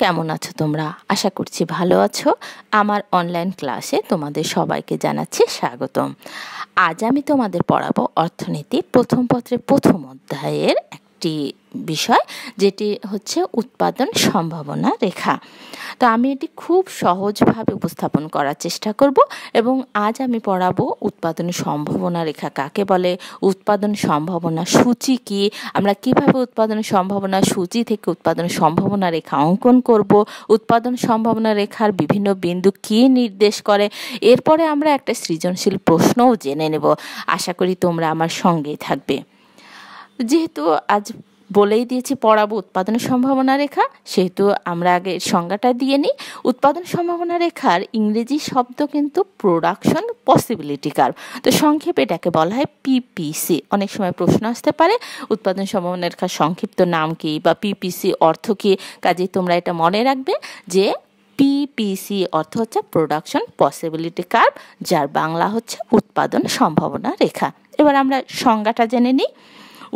কেমন আছো তোমরা আশা করছি ভালো আছো আমার অনলাইন ক্লাসে তোমাদের সবাইকে জানাচ্ছি স্বাগতম আজ আমি তোমাদের পড়াবো অর্থনীতি প্রথম পত্রের প্রথম অধ্যায়ের এক একটি বিষয় যেটি হচ্ছে উৎপাদন সম্ভাবনা রেখা তো আমি এটি খুব সহজভাবে উপস্থাপন করার চেষ্টা করব এবং আজ আমি পড়াবো উৎপাদন সম্ভাবনা রেখা কাকে বলে উৎপাদন সম্ভাবনা সূচি কি আমরা কিভাবে উৎপাদন সম্ভাবনা সূচি থেকে উৎপাদন সম্ভাবনা রেখা অঙ্কন করব উৎপাদন সম্ভাবনা রেখার বিভিন্ন বিন্দু কি নির্দেশ করে এরপরে আমরা একটা সৃজনশীল প্রশ্নও জেনে নেব আশা করি তোমরা আমার সঙ্গেই থাকবে যেহেতু আজ বলেই দিয়েছি পড়াবো উৎপাদনের সম্ভাবনা রেখা সেহেতু আমরা আগে সংজ্ঞাটা দিয়ে নিই উৎপাদন সম্ভাবনা রেখার ইংরেজি শব্দ কিন্তু প্রোডাকশন পসিবিলিটি কার তো সংক্ষেপে এটাকে বলা হয় পিপিসি অনেক সময় প্রশ্ন আসতে পারে উৎপাদন সম্ভাবনা রেখার সংক্ষিপ্ত নাম কি বা পিপিসি অর্থ কি কাজে তোমরা এটা মনে রাখবে যে পিপিসি অর্থ হচ্ছে প্রোডাকশন পসিবিলিটি কার যার বাংলা হচ্ছে উৎপাদন সম্ভাবনা রেখা এবার আমরা সংজ্ঞাটা জেনে নিই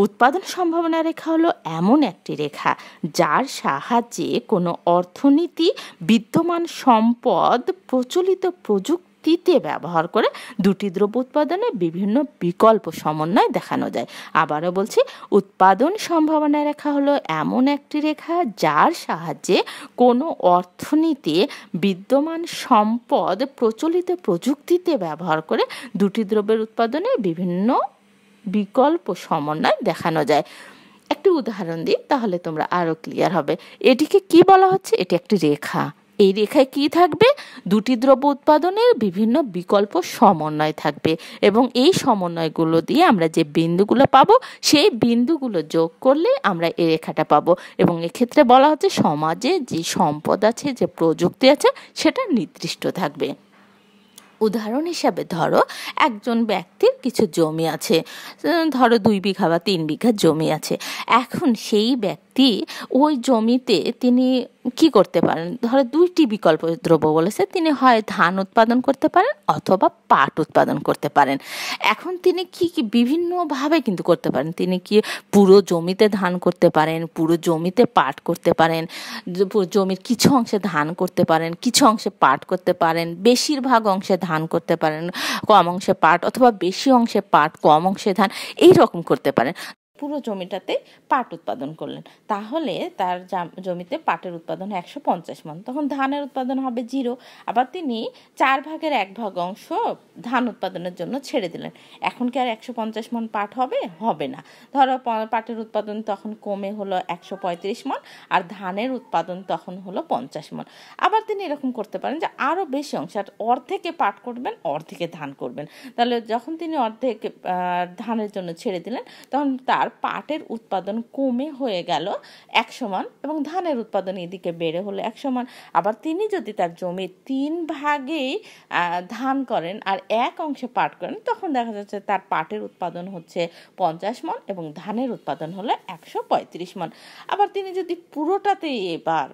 উৎপাদন সম্ভাবনা রেখা হলো এমন একটি রেখা যার সাহায্যে কোনো অর্থনীতি বিদ্যমান সম্পদ প্রচলিত প্রযুক্তি তিতে ব্যবহার করে দুটি দ্রব্য উৎপাদনে বিভিন্ন বিকল্প সমন্বয় দেখানো যায় আবারও বলছি উৎপাদন সম্ভাবনা রেখা হলো এমন একটি রেখা যার সাহায্যে কোনো অর্থনীতি বিদ্যমান সম্পদ প্রচলিত প্রযুক্তিতে ব্যবহার করে দুটি দ্রব্যের উৎপাদনে বিভিন্ন বিকল্প সমন্বয় দেখানো যায় একটি উদাহরণ দিই তাহলে তোমরা আরও ক্লিয়ার হবে এটিকে কি বলা হচ্ছে এটি একটি রেখা এই রেখায় কি থাকবে দুটি দ্রব্য উৎপাদনের বিভিন্ন বিকল্প সমন্বয় থাকবে এবং এই সমন্বয়গুলো দিয়ে আমরা যে বিন্দুগুলো পাব সেই বিন্দুগুলো যোগ করলে আমরা এই রেখাটা পাবো এবং এক্ষেত্রে বলা হচ্ছে সমাজে যে সম্পদ আছে যে প্রযুক্তি আছে সেটা নির্দিষ্ট থাকবে উদাহরণ হিসাবে ধরো একজন ব্যক্তির কিছু জমি আছে ধরো দুই বিঘা বা তিন বিঘা জমি আছে এখন সেই ব্যক্তি ব্যক্তি ওই জমিতে তিনি কি করতে পারেন ধরো দুইটি বিকল্প দ্রব্য বলেছে তিনি হয় ধান উৎপাদন করতে পারেন অথবা পাট উৎপাদন করতে পারেন এখন তিনি কি কি বিভিন্নভাবে কিন্তু করতে পারেন তিনি কি পুরো জমিতে ধান করতে পারেন পুরো জমিতে পাট করতে পারেন জমির কিছু অংশে ধান করতে পারেন কিছু অংশে পাট করতে পারেন বেশিরভাগ অংশে ধান করতে পারেন কম অংশে পাট অথবা বেশি অংশে পাট কম অংশে ধান এই রকম করতে পারেন পুরো জমিটাতে পাট উৎপাদন করলেন তাহলে তার জমিতে পাটের উৎপাদন একশো পঞ্চাশ মন তখন ধানের উৎপাদন হবে জিরো আবার তিনি চার ভাগের এক ভাগ অংশ ধান উৎপাদনের জন্য ছেড়ে দিলেন এখন কি আর একশো পঞ্চাশ মন পাট হবে হবে না ধরো পাটের উৎপাদন তখন কমে হলো একশো পঁয়ত্রিশ মন আর ধানের উৎপাদন তখন হলো পঞ্চাশ মন আবার তিনি এরকম করতে পারেন যে আরও বেশি অংশ আর অর্ধেকে পাট করবেন অর্ধেকে ধান করবেন তাহলে যখন তিনি অর্ধেক ধানের জন্য ছেড়ে দিলেন তখন তার পাটের উৎপাদন কমে হয়ে গেল এক সমান এবং ধানের উৎপাদন এদিকে বেড়ে হলো এক সমান আবার তিনি যদি তার জমি তিন ভাগেই ধান করেন আর এক অংশে পাট করেন তখন দেখা যাচ্ছে তার পাটের উৎপাদন হচ্ছে পঞ্চাশ মন এবং ধানের উৎপাদন হলো একশো পঁয়ত্রিশ মন আবার তিনি যদি পুরোটাতেই এবার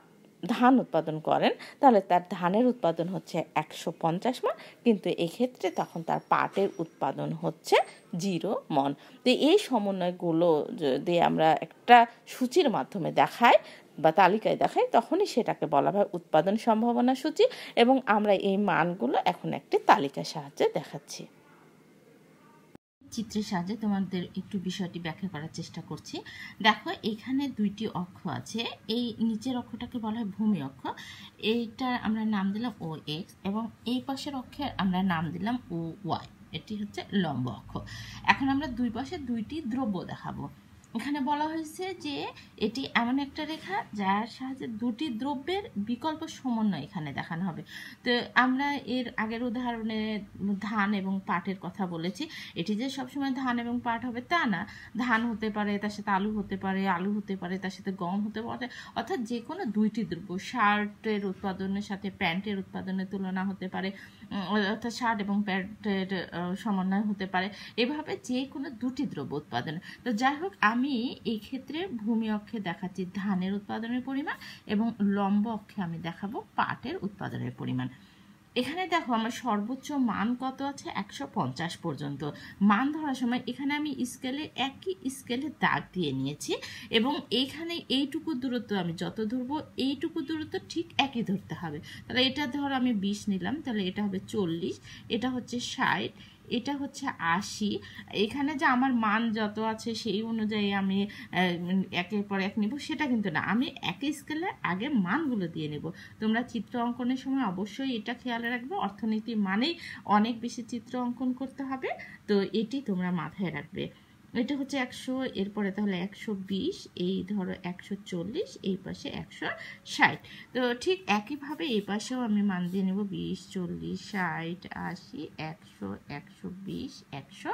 ধান উৎপাদন করেন তাহলে তার ধানের উৎপাদন হচ্ছে একশো পঞ্চাশ মন কিন্তু এক্ষেত্রে তখন তার পাটের উৎপাদন হচ্ছে জিরো মন তো এই সমন্বয়গুলো যদি আমরা একটা সূচির মাধ্যমে দেখাই বা তালিকায় দেখাই তখনই সেটাকে বলা হয় উৎপাদন সম্ভাবনা সূচি এবং আমরা এই মানগুলো এখন একটি তালিকার সাহায্যে দেখাচ্ছি চিত্রের সাহায্যে তোমাদের একটু বিষয়টি ব্যাখ্যা করার চেষ্টা করছি দেখো এখানে দুইটি অক্ষ আছে এই নিচের অক্ষটাকে বলা হয় ভূমি অক্ষ এইটার আমরা নাম দিলাম ও এক্স এবং এই পাশের অক্ষের আমরা নাম দিলাম ও ওয়াই এটি হচ্ছে লম্ব অক্ষ এখন আমরা দুই পাশে দুইটি দ্রব্য দেখাবো এখানে বলা হয়েছে যে এটি এমন একটা রেখা যার সাহায্যে দুটি দ্রব্যের বিকল্প সমন্বয় এখানে দেখানো হবে তো আমরা এর আগের উদাহরণে ধান এবং পাটের কথা বলেছি এটি যে সবসময় ধান এবং পাট হবে তা না ধান হতে পারে তার সাথে আলু হতে পারে আলু হতে পারে তার সাথে গম হতে পারে অর্থাৎ যে কোনো দুইটি দ্রব্য শার্টের উৎপাদনের সাথে প্যান্টের উৎপাদনের তুলনা হতে পারে অর্থাৎ শার্ট এবং প্যান্টের সমন্বয় হতে পারে এভাবে যে কোনো দুটি দ্রব্য উৎপাদন তো যাই হোক আমি আমি এই ক্ষেত্রে ভূমি অক্ষে দেখাচ্ছি ধানের উৎপাদনের পরিমাণ এবং লম্ব অক্ষে আমি দেখাবো পাটের উৎপাদনের পরিমাণ এখানে দেখো আমার সর্বোচ্চ মান কত আছে একশো পর্যন্ত মান ধরার সময় এখানে আমি স্কেলে একই স্কেলে দাগ দিয়ে নিয়েছি এবং এইখানে এইটুকু দূরত্ব আমি যত ধরবো এইটুকু দূরত্ব ঠিক একই ধরতে হবে তাহলে এটা ধর আমি ২০ নিলাম তাহলে এটা হবে চল্লিশ এটা হচ্ছে ষাট এটা হচ্ছে আশি এখানে যে আমার মান যত আছে সেই অনুযায়ী আমি একের পর এক নেব সেটা কিন্তু না আমি একই স্কেলে আগে মানগুলো দিয়ে নেব তোমরা চিত্র অঙ্কনের সময় অবশ্যই এটা খেয়াল রাখবে অর্থনীতি মানেই অনেক বেশি চিত্র অঙ্কন করতে হবে তো এটি তোমরা মাথায় রাখবে এটা হচ্ছে একশো এরপরে তাহলে একশো বিশ এই ধরো একশো চল্লিশ এই পাশে একশো ষাট তো ঠিক একইভাবে এই পাশেও আমি মান দিয়ে নেব বিশ চল্লিশ ষাট আশি একশো একশো বিশ একশো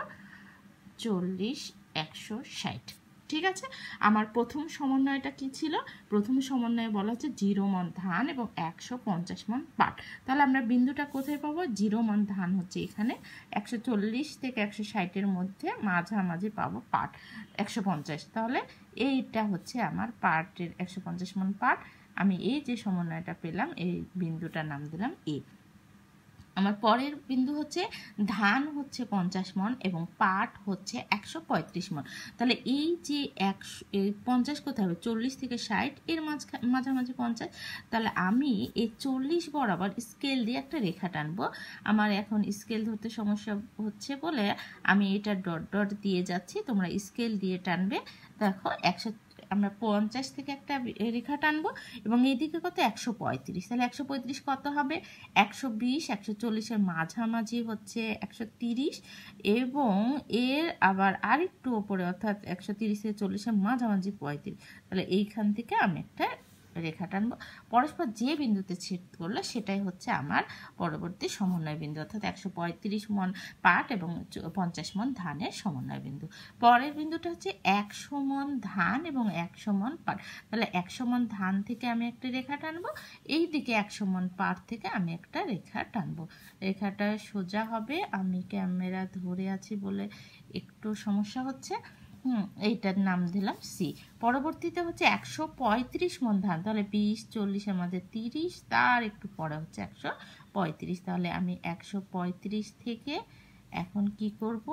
চল্লিশ একশো ষাট ঠিক আছে আমার প্রথম সমন্বয়টা কি ছিল প্রথম সমন্বয়ে বলা হচ্ছে জিরো মন ধান এবং একশো পঞ্চাশ মন পাট তাহলে আমরা বিন্দুটা কোথায় পাবো জিরো মন ধান হচ্ছে এখানে একশো চল্লিশ থেকে একশো ষাটের মধ্যে মাঝামাঝি পাবো পাট একশো পঞ্চাশ তাহলে এইটা হচ্ছে আমার পাটের একশো পঞ্চাশ মন পাট আমি এই যে সমন্বয়টা পেলাম এই বিন্দুটার নাম দিলাম এ আমার পরের বিন্দু হচ্ছে ধান হচ্ছে পঞ্চাশ মন এবং পাট হচ্ছে একশো পঁয়ত্রিশ মন তাহলে এই যে একশো পঞ্চাশ কোথায় হবে চল্লিশ থেকে ষাট এর মাঝখান মাঝামাঝি পঞ্চাশ তাহলে আমি এই চল্লিশ বরাবর স্কেল দিয়ে একটা রেখা টানবো আমার এখন স্কেল ধরতে সমস্যা হচ্ছে বলে আমি এটা ডট ডট দিয়ে যাচ্ছি তোমরা স্কেল দিয়ে টানবে দেখো একশো আমরা পঞ্চাশ থেকে একটা রেখা টানবো এবং এদিকে কত একশো পঁয়ত্রিশ তাহলে একশো পঁয়ত্রিশ কত হবে একশো বিশ একশো চল্লিশের মাঝামাঝি হচ্ছে একশো তিরিশ এবং এর আবার আরেকটু ওপরে অর্থাৎ একশো তিরিশ থেকে চল্লিশের মাঝামাঝি পঁয়ত্রিশ তাহলে এইখান থেকে আমি একটা রেখা টানবো পরস্পর যে বিন্দুতে ছেদ করলো সেটাই হচ্ছে আমার পরবর্তী সমন্বয় বিন্দু অর্থাৎ একশো পঁয়ত্রিশ মন পাট এবং পঞ্চাশ মন ধানের সমন্বয় বিন্দু পরের বিন্দুটা হচ্ছে একশো মন ধান এবং একশো মন পাট তাহলে একশো মন ধান থেকে আমি একটা রেখা টানবো এই দিকে একশো মন পাট থেকে আমি একটা রেখা টানবো রেখাটা সোজা হবে আমি ক্যামেরা ধরে আছি বলে একটু সমস্যা হচ্ছে হুম এইটার নাম দিলাম সি পরবর্তীতে হচ্ছে একশো পঁয়ত্রিশ মন ধান তাহলে বিশ চল্লিশের মধ্যে তিরিশ তার একটু পরে হচ্ছে একশো পঁয়ত্রিশ তাহলে আমি একশো পঁয়ত্রিশ থেকে এখন কি করব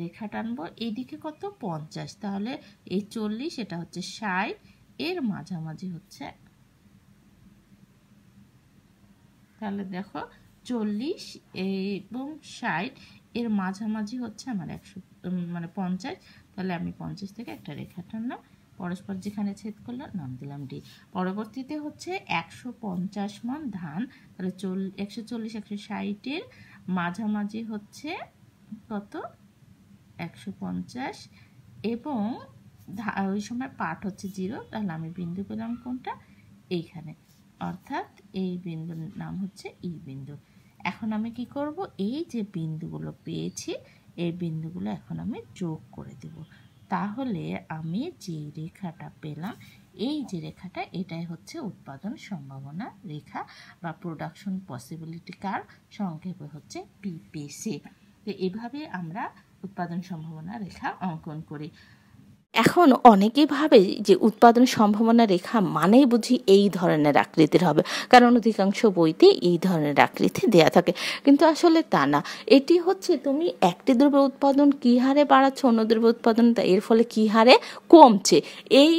রেখা টানবো এইদিকে কত পঞ্চাশ তাহলে এই চল্লিশ এটা হচ্ছে ষাট এর মাঝামাঝি হচ্ছে তাহলে দেখো চল্লিশ এবং ষাট এর মাঝামাঝি হচ্ছে আমার একশো মানে পঞ্চাশ তাহলে আমি পঞ্চাশ থেকে একটা রেখা টানলাম পরস্পর যেখানে ছেদ করলাম নাম দিলাম ডি পরবর্তীতে হচ্ছে একশো পঞ্চাশ মান ধান তাহলে চল একশো চল্লিশ একশো ষাটের মাঝামাঝি হচ্ছে কত একশো পঞ্চাশ এবং ওই সময় পাট হচ্ছে জিরো তাহলে আমি বিন্দু পেলাম কোনটা এইখানে অর্থাৎ এই বিন্দুর নাম হচ্ছে ই বিন্দু এখন আমি কি করব এই যে বিন্দুগুলো পেয়েছি এই বিন্দুগুলো এখন আমি যোগ করে দেব তাহলে আমি যে রেখাটা পেলাম এই যে রেখাটা এটাই হচ্ছে উৎপাদন সম্ভাবনা রেখা বা প্রোডাকশন পসিবিলিটি কার সংক্ষেপে হচ্ছে পিপিসি তো এভাবে আমরা উৎপাদন সম্ভাবনা রেখা অঙ্কন করি এখন অনেকে ভাবে যে উৎপাদন সম্ভাবনা রেখা মানেই বুঝি এই ধরনের আকৃতির হবে কারণ অধিকাংশ বইতে এই ধরনের আকৃতি দেয়া থাকে কিন্তু আসলে তা না এটি হচ্ছে তুমি একটি দ্রব্য উৎপাদন কী হারে বাড়াচ্ছ অন্য দ্রব্য উৎপাদন এর ফলে কী হারে কমছে এই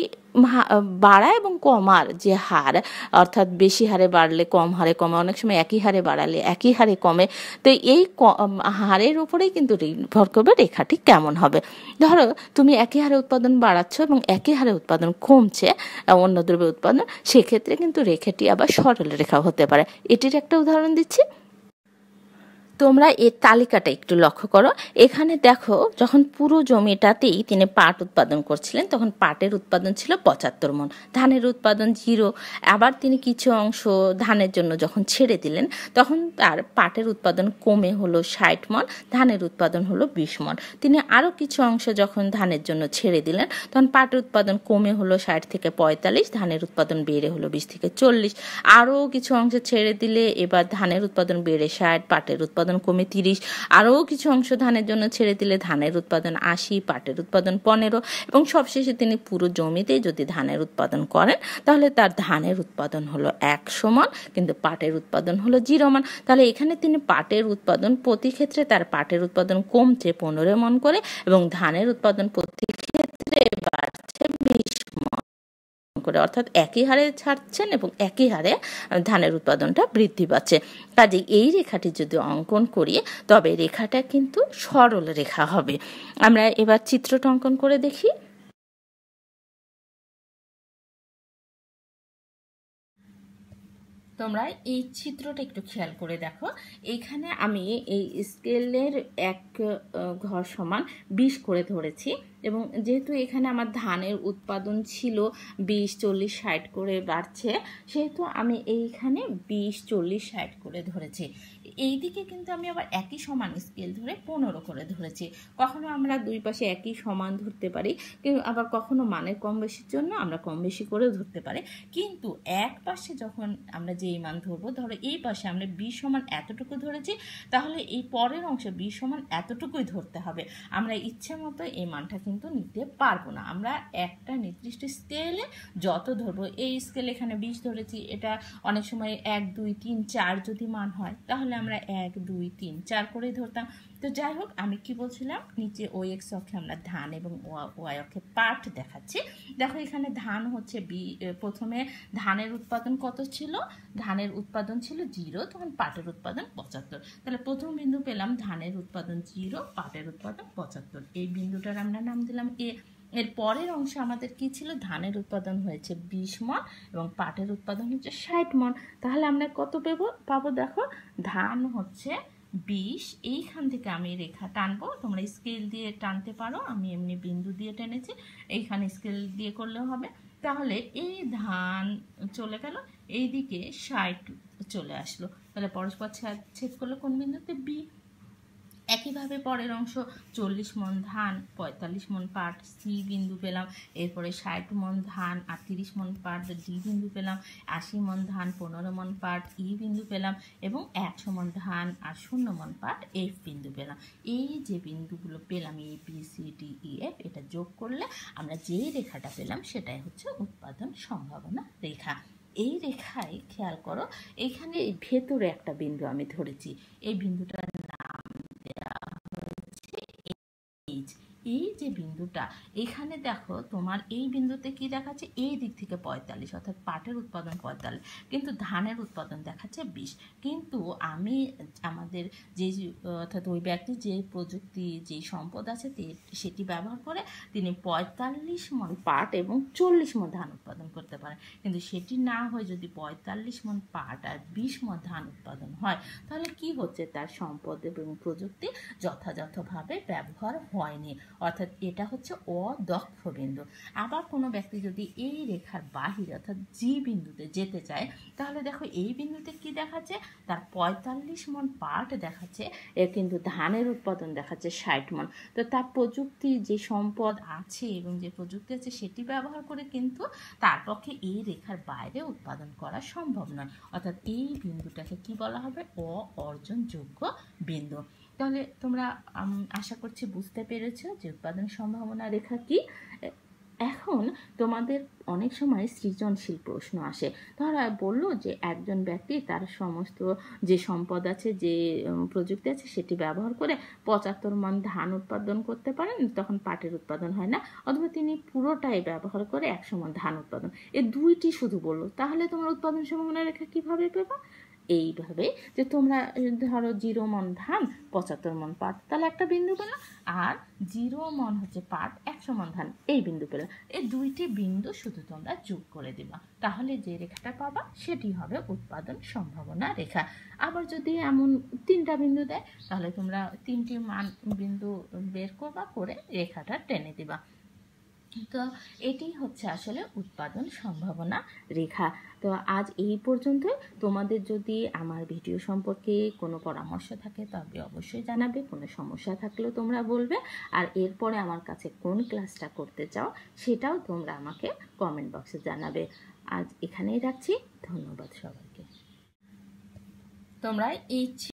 বাড়া এবং কমার যে হার অর্থাৎ বেশি হারে বাড়লে কম হারে কমে অনেক সময় একই হারে বাড়ালে একই হারে কমে তো এই হারের উপরেই কিন্তু নির্ভর করবে রেখাটি কেমন হবে ধরো তুমি একই হারে উৎপাদন বাড়াচ্ছ এবং একই হারে উৎপাদন কমছে অন্য দ্রব্যের উৎপাদন সেক্ষেত্রে কিন্তু রেখাটি আবার সরল রেখা হতে পারে এটির একটা উদাহরণ দিচ্ছি তোমরা এর তালিকাটা একটু লক্ষ্য করো এখানে দেখো যখন পুরো জমিটাতেই তিনি পাট উৎপাদন করছিলেন তখন পাটের উৎপাদন ছিল পঁচাত্তর মন ধানের উৎপাদন জিরো আবার তিনি কিছু অংশ ধানের জন্য যখন ছেড়ে দিলেন তখন তার পাটের উৎপাদন কমে হলো ষাট মন ধানের উৎপাদন হলো বিশ মন তিনি আরও কিছু অংশ যখন ধানের জন্য ছেড়ে দিলেন তখন পাটের উৎপাদন কমে হলো ষাট থেকে পঁয়তাল্লিশ ধানের উৎপাদন বেড়ে হলো বিশ থেকে চল্লিশ আরও কিছু অংশ ছেড়ে দিলে এবার ধানের উৎপাদন বেড়ে ষাট পাটের উৎপাদন উৎপাদন কমে তিরিশ আরও কিছু অংশ ধানের জন্য ছেড়ে দিলে ধানের উৎপাদন আশি পাটের উৎপাদন পনেরো এবং সবশেষে তিনি পুরো জমিতেই যদি ধানের উৎপাদন করেন তাহলে তার ধানের উৎপাদন হলো এক সমান কিন্তু পাটের উৎপাদন হলো জিরো মান তাহলে এখানে তিনি পাটের উৎপাদন প্রতি ক্ষেত্রে তার পাটের উৎপাদন কমছে পনেরো মন করে এবং ধানের উৎপাদন প্রতি ক্ষেত্রে বাড়ছে করে অর্থাৎ একই হারে ছাড়ছেন এবং একই হারে ধানের উৎপাদনটা বৃদ্ধি পাচ্ছে কাজে এই রেখাটি যদি অঙ্কন করি তবে রেখাটা কিন্তু সরল রেখা হবে আমরা এবার চিত্রটা অঙ্কন করে দেখি তোমরা এই চিত্রটা একটু খেয়াল করে দেখো এইখানে আমি এই স্কেলের এক ঘর সমান বিশ করে ধরেছি এবং যেহেতু এখানে আমার ধানের উৎপাদন ছিল বিশ চল্লিশ ষাট করে বাড়ছে সেহেতু আমি এইখানে বিশ চল্লিশ ষাট করে ধরেছি এই দিকে কিন্তু আমি আবার একই সমান স্কেল ধরে পনেরো করে ধরেছি কখনো আমরা দুই পাশে একই সমান ধরতে পারি কিন্তু আবার কখনো মানের কম বেশির জন্য আমরা কম বেশি করেও ধরতে পারি কিন্তু এক পাশে যখন আমরা যেই মান ধরবো ধরো এই পাশে আমরা বিশ সমান এতটুকু ধরেছি তাহলে এই পরের অংশে বিশ সমান এতটুকুই ধরতে হবে আমরা ইচ্ছে মতো এই মানটা কিন্তু কিন্তু নিতে পারবো না আমরা একটা নির্দিষ্ট স্কেলে যত ধরবো এই স্কেল এখানে বিশ ধরেছি এটা অনেক সময় এক দুই তিন চার যদি মান হয় তাহলে আমরা এক দুই তিন চার করেই ধরতাম তো যাই হোক আমি কি বলছিলাম নিচে ও এক্স অক্ষে আমরা ধান এবং ওয়াই অক্ষে পাট দেখাচ্ছি দেখো এখানে ধান হচ্ছে বি প্রথমে ধানের উৎপাদন কত ছিল ধানের উৎপাদন ছিল জিরো তখন পাটের উৎপাদন পঁচাত্তর তাহলে প্রথম বিন্দু পেলাম ধানের উৎপাদন জিরো পাটের উৎপাদন পঁচাত্তর এই বিন্দুটার আমরা নাম দিলাম এ এর পরের অংশে আমাদের কি ছিল ধানের উৎপাদন হয়েছে বিশ মন এবং পাটের উৎপাদন হচ্ছে ষাট মন তাহলে আমরা কত পেব পাবো দেখো ধান হচ্ছে বিশ এইখান থেকে আমি রেখা টানবো তোমরা স্কেল দিয়ে টানতে পারো আমি এমনি বিন্দু দিয়ে টেনেছি এইখানে স্কেল দিয়ে করলেও হবে তাহলে এই ধান চলে গেল এইদিকে ষাট চলে আসলো তাহলে পরস্পর ছেদ করলে কোন বিন্দুতে বি এইভাবে পরের অংশ চল্লিশ মন ধান পঁয়তাল্লিশ মন পাট সি বিন্দু পেলাম এরপরে ষাট মন ধান আটত্রিশ মন পাট ডি বিন্দু পেলাম আশি মন ধান পনেরো মন পাট ই e বিন্দু পেলাম এবং একশো মন ধান আর শূন্য মন পাট এফ বিন্দু পেলাম এই যে বিন্দুগুলো পেলাম A P C D E F এটা যোগ করলে আমরা যে রেখাটা পেলাম সেটাই হচ্ছে উৎপাদন সম্ভাবনা রেখা এই রেখায় খেয়াল করো এখানে ভেতরে একটা বিন্দু আমি ধরেছি এই বিন্দুটার eat এই যে বিন্দুটা এখানে দেখো তোমার এই বিন্দুতে কি দেখাচ্ছে এই দিক থেকে পঁয়তাল্লিশ অর্থাৎ পাটের উৎপাদন পঁয়তাল্লিশ কিন্তু ধানের উৎপাদন দেখাচ্ছে বিশ কিন্তু আমি আমাদের যে অর্থাৎ ওই ব্যক্তি যে প্রযুক্তি যে সম্পদ আছে সেটি ব্যবহার করে তিনি পঁয়তাল্লিশ মন পাট এবং চল্লিশ মন ধান উৎপাদন করতে পারেন কিন্তু সেটি না হয়ে যদি পঁয়তাল্লিশ মন পাট আর বিশ মন ধান উৎপাদন হয় তাহলে কি হচ্ছে তার সম্পদ এবং প্রযুক্তি যথাযথভাবে ব্যবহার হয়নি অর্থাৎ এটা হচ্ছে বিন্দু আবার কোনো ব্যক্তি যদি এই রেখার বাহির অর্থাৎ জি বিন্দুতে যেতে চায় তাহলে দেখো এই বিন্দুতে কি দেখাচ্ছে তার পঁয়তাল্লিশ মন পাট দেখাচ্ছে এ কিন্তু ধানের উৎপাদন দেখাচ্ছে ষাট মন তো তার প্রযুক্তি যে সম্পদ আছে এবং যে প্রযুক্তি আছে সেটি ব্যবহার করে কিন্তু তার পক্ষে এই রেখার বাইরে উৎপাদন করা সম্ভব নয় অর্থাৎ এই বিন্দুটাকে কি বলা হবে অ অর্জনযোগ্য বিন্দু তাহলে তোমরা আশা করছি বুঝতে পেরেছ যে উৎপাদন সম্ভাবনা রেখা কি এখন তোমাদের অনেক সময় সৃজনশীল প্রশ্ন আসে ধরা বললো যে একজন ব্যক্তি তার সমস্ত যে সম্পদ আছে যে প্রযুক্তি আছে সেটি ব্যবহার করে পঁচাত্তর মান ধান উৎপাদন করতে পারেন তখন পাটের উৎপাদন হয় না অথবা তিনি পুরোটাই ব্যবহার করে একশো মান ধান উৎপাদন এ দুইটি শুধু বললো তাহলে তোমার উৎপাদন সম্ভাবনা রেখা কীভাবে পেবা এইভাবে যে তোমরা ধরো জিরো মন ধান পঁচাত্তর মন পাট তাহলে একটা বিন্দু পেলো আর জিরো মন হচ্ছে পাট একশো মন ধান এই বিন্দু পেলো এই দুইটি বিন্দু শুধু তোমরা যোগ করে দিবা তাহলে যে রেখাটা পাবা সেটি হবে উৎপাদন সম্ভাবনা রেখা আবার যদি এমন তিনটা বিন্দু দেয় তাহলে তোমরা তিনটি মান বিন্দু বের করবা করে রেখাটা টেনে দিবা তো এটি হচ্ছে আসলে উৎপাদন সম্ভাবনা রেখা তো আজ এই পর্যন্ত তোমাদের যদি আমার ভিডিও সম্পর্কে কোনো পরামর্শ থাকে তবে অবশ্যই জানাবে কোনো সমস্যা থাকলেও তোমরা বলবে আর এরপরে আমার কাছে কোন ক্লাসটা করতে চাও সেটাও তোমরা আমাকে কমেন্ট বক্সে জানাবে আজ এখানেই রাখছি ধন্যবাদ সবাইকে তোমরা এই